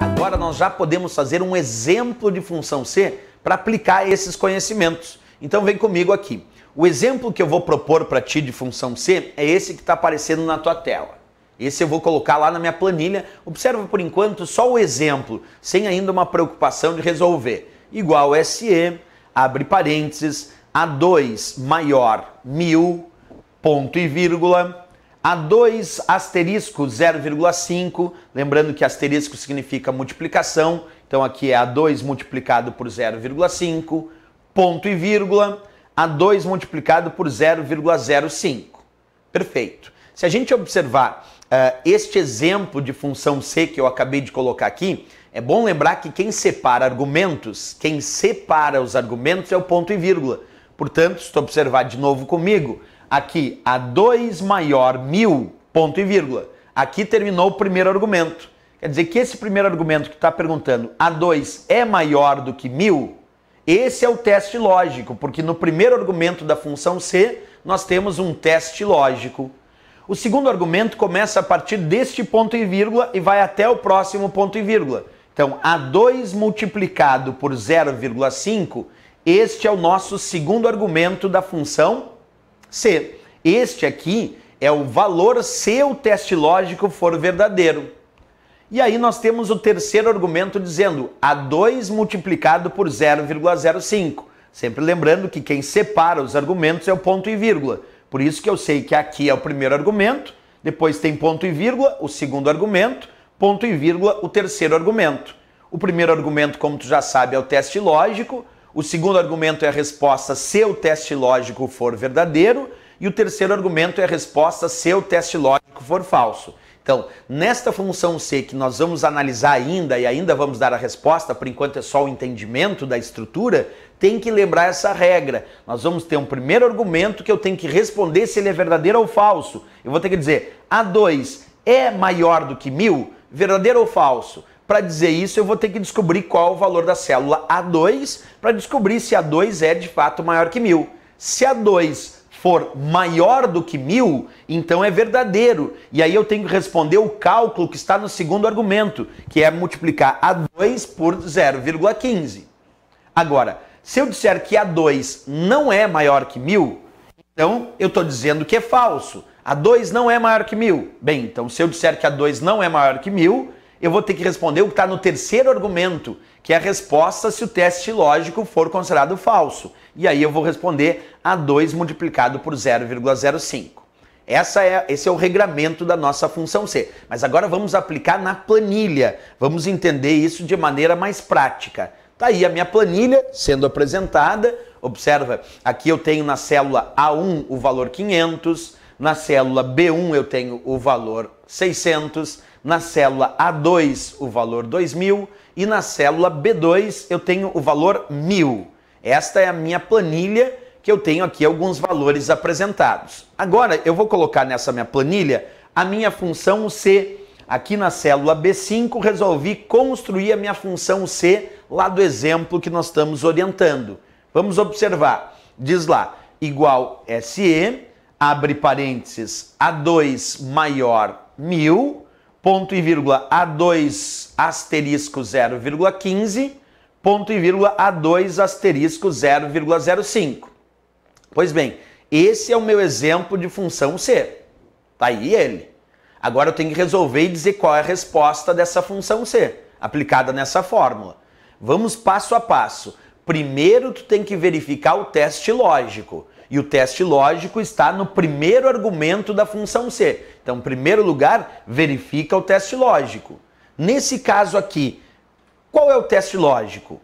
Agora nós já podemos fazer um exemplo de função C para aplicar esses conhecimentos. Então vem comigo aqui. O exemplo que eu vou propor para ti de função C é esse que está aparecendo na tua tela. Esse eu vou colocar lá na minha planilha. Observa por enquanto só o exemplo, sem ainda uma preocupação de resolver. Igual SE, abre parênteses, A2 maior mil, ponto e vírgula, a2 asterisco 0,5, lembrando que asterisco significa multiplicação, então aqui é A2 multiplicado por 0,5, ponto e vírgula, A2 multiplicado por 0,05. Perfeito. Se a gente observar uh, este exemplo de função C que eu acabei de colocar aqui, é bom lembrar que quem separa argumentos, quem separa os argumentos é o ponto e vírgula. Portanto, se tu observar de novo comigo, Aqui, a 2 maior mil, ponto e vírgula. Aqui terminou o primeiro argumento. Quer dizer que esse primeiro argumento que está perguntando a 2 é maior do que mil, esse é o teste lógico, porque no primeiro argumento da função c nós temos um teste lógico. O segundo argumento começa a partir deste ponto e vírgula e vai até o próximo ponto e vírgula. Então, a2 multiplicado por 0,5, este é o nosso segundo argumento da função C. Este aqui é o valor se o teste lógico for verdadeiro. E aí nós temos o terceiro argumento dizendo A2 multiplicado por 0,05. Sempre lembrando que quem separa os argumentos é o ponto e vírgula. Por isso que eu sei que aqui é o primeiro argumento, depois tem ponto e vírgula, o segundo argumento, ponto e vírgula, o terceiro argumento. O primeiro argumento, como tu já sabe, é o teste lógico, o segundo argumento é a resposta se o teste lógico for verdadeiro. E o terceiro argumento é a resposta se o teste lógico for falso. Então, nesta função C que nós vamos analisar ainda e ainda vamos dar a resposta, por enquanto é só o entendimento da estrutura, tem que lembrar essa regra. Nós vamos ter um primeiro argumento que eu tenho que responder se ele é verdadeiro ou falso. Eu vou ter que dizer A2 é maior do que mil? Verdadeiro ou falso? Para dizer isso, eu vou ter que descobrir qual o valor da célula A2 para descobrir se A2 é de fato maior que mil. Se A2 for maior do que mil, então é verdadeiro. E aí eu tenho que responder o cálculo que está no segundo argumento, que é multiplicar A2 por 0,15. Agora, se eu disser que A2 não é maior que mil, então eu estou dizendo que é falso. A2 não é maior que mil. Bem, então se eu disser que A2 não é maior que mil, eu vou ter que responder o que está no terceiro argumento, que é a resposta se o teste lógico for considerado falso. E aí eu vou responder a 2 multiplicado por 0,05. Essa é, esse é o regramento da nossa função C. Mas agora vamos aplicar na planilha. Vamos entender isso de maneira mais prática. Está aí a minha planilha sendo apresentada. Observa, aqui eu tenho na célula A1 o valor 500, na célula B1 eu tenho o valor 600, na célula A2, o valor 2000 e na célula B2 eu tenho o valor 1000. Esta é a minha planilha que eu tenho aqui alguns valores apresentados. Agora eu vou colocar nessa minha planilha a minha função C. Aqui na célula B5 resolvi construir a minha função C lá do exemplo que nós estamos orientando. Vamos observar. Diz lá, igual SE, abre parênteses, A2 maior 1000, ponto e vírgula A2 asterisco 0,15, ponto e vírgula A2 asterisco 0,05. Pois bem, esse é o meu exemplo de função C. Tá aí ele. Agora eu tenho que resolver e dizer qual é a resposta dessa função C, aplicada nessa fórmula. Vamos passo a passo primeiro tu tem que verificar o teste lógico. E o teste lógico está no primeiro argumento da função C. Então, em primeiro lugar, verifica o teste lógico. Nesse caso aqui, qual é o teste lógico?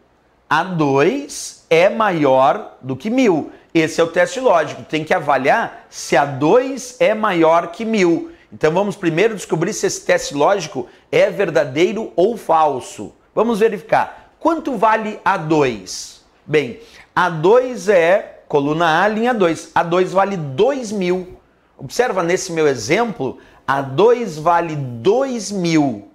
A2 é maior do que 1.000. Esse é o teste lógico. Tem que avaliar se A2 é maior que 1.000. Então, vamos primeiro descobrir se esse teste lógico é verdadeiro ou falso. Vamos verificar. Quanto vale A2? Bem, A2 é coluna A, linha 2. A2 vale 2 mil. Observa nesse meu exemplo, A2 vale 2 mil.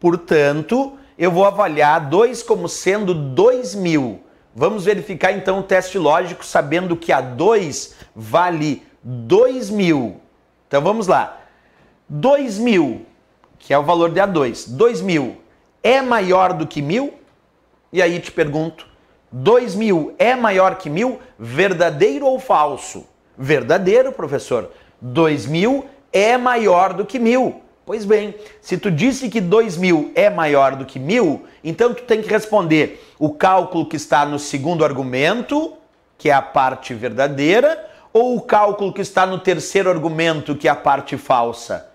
Portanto, eu vou avaliar A2 como sendo 2 mil. Vamos verificar então o teste lógico sabendo que A2 vale 2 mil. Então vamos lá. 2 mil, que é o valor de A2, 2 mil é maior do que mil? E aí te pergunto: 2 mil é maior que mil? Verdadeiro ou falso? Verdadeiro, professor. 2 mil é maior do que mil. Pois bem, se tu disse que 2 mil é maior do que mil, então tu tem que responder o cálculo que está no segundo argumento, que é a parte verdadeira, ou o cálculo que está no terceiro argumento, que é a parte falsa?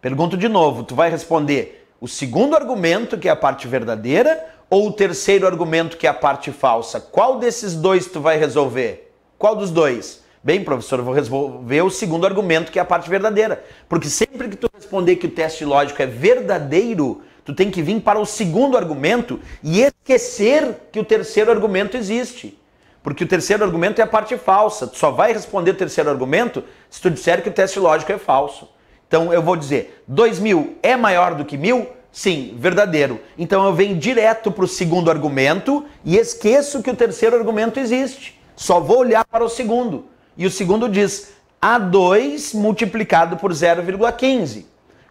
Pergunto de novo, tu vai responder o segundo argumento, que é a parte verdadeira, ou o terceiro argumento que é a parte falsa? Qual desses dois tu vai resolver? Qual dos dois? Bem, professor, eu vou resolver o segundo argumento que é a parte verdadeira. Porque sempre que tu responder que o teste lógico é verdadeiro, tu tem que vir para o segundo argumento e esquecer que o terceiro argumento existe. Porque o terceiro argumento é a parte falsa. Tu só vai responder o terceiro argumento se tu disser que o teste lógico é falso. Então eu vou dizer: 2000 mil é maior do que mil? Sim, verdadeiro. Então eu venho direto para o segundo argumento e esqueço que o terceiro argumento existe. Só vou olhar para o segundo. E o segundo diz A2 multiplicado por 0,15.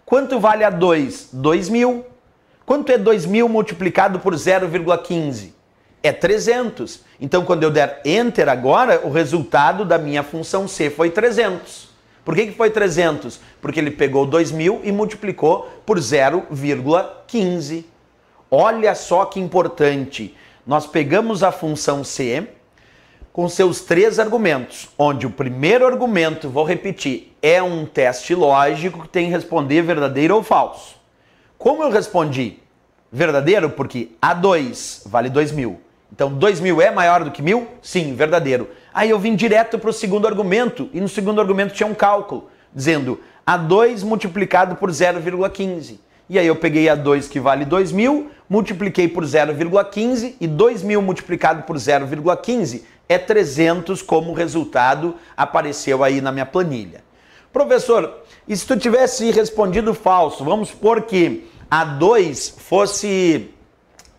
Quanto vale A2? 2.000. Quanto é 2.000 multiplicado por 0,15? É 300. Então quando eu der Enter agora, o resultado da minha função C foi 300. Por que, que foi 300? Porque ele pegou 2.000 e multiplicou por 0,15. Olha só que importante. Nós pegamos a função c com seus três argumentos, onde o primeiro argumento, vou repetir, é um teste lógico que tem que responder verdadeiro ou falso. Como eu respondi? Verdadeiro, porque A2 vale 2.000. Então, 2 mil é maior do que mil? Sim, verdadeiro. Aí eu vim direto para o segundo argumento, e no segundo argumento tinha um cálculo, dizendo A2 multiplicado por 0,15. E aí eu peguei A2 que vale 2 mil, multipliquei por 0,15, e 2 mil multiplicado por 0,15 é 300 como resultado apareceu aí na minha planilha. Professor, e se tu tivesse respondido falso, vamos supor que A2 fosse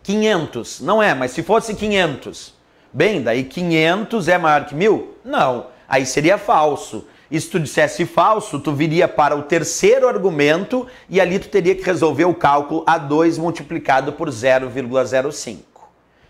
500. Não é, mas se fosse 500, bem, daí 500 é maior que mil? Não, aí seria falso. E se tu dissesse falso, tu viria para o terceiro argumento e ali tu teria que resolver o cálculo A2 multiplicado por 0,05.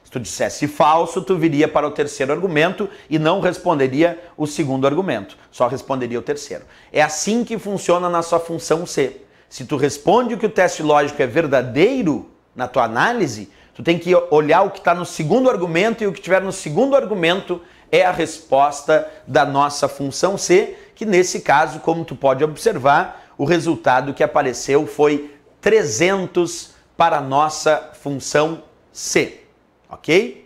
Se tu dissesse falso, tu viria para o terceiro argumento e não responderia o segundo argumento, só responderia o terceiro. É assim que funciona na sua função C. Se tu responde que o teste lógico é verdadeiro na tua análise, Tu tem que olhar o que está no segundo argumento e o que tiver no segundo argumento é a resposta da nossa função C, que nesse caso, como tu pode observar, o resultado que apareceu foi 300 para a nossa função C, ok?